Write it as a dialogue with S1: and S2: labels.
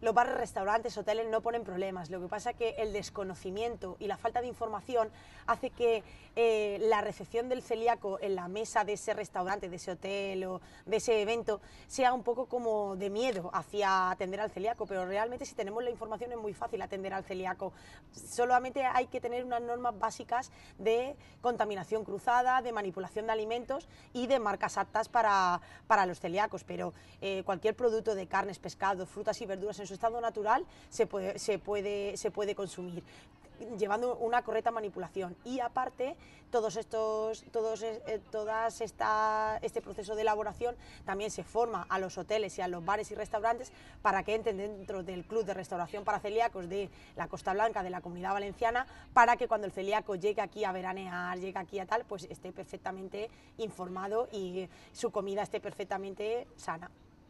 S1: los bares, restaurantes, hoteles no ponen problemas. Lo que pasa es que el desconocimiento y la falta de información hace que eh, la recepción del celíaco en la mesa de ese restaurante, de ese hotel o de ese evento sea un poco como de miedo hacia atender al celíaco. Pero realmente si tenemos la información es muy fácil atender al celíaco. Solamente hay que tener unas normas básicas de contaminación cruzada, de manipulación de alimentos y de marcas aptas para, los celíacos. Pero eh, cualquier producto de carnes, pescado, frutas y verduras su estado natural se puede, se puede, se puede consumir llevando una correcta manipulación y aparte todos estos todos eh, todas esta este proceso de elaboración también se forma a los hoteles y a los bares y restaurantes para que entren dentro del club de restauración para celíacos de la Costa Blanca de la Comunidad Valenciana para que cuando el celíaco llegue aquí a veranear llegue aquí a tal pues esté perfectamente informado y su comida esté perfectamente sana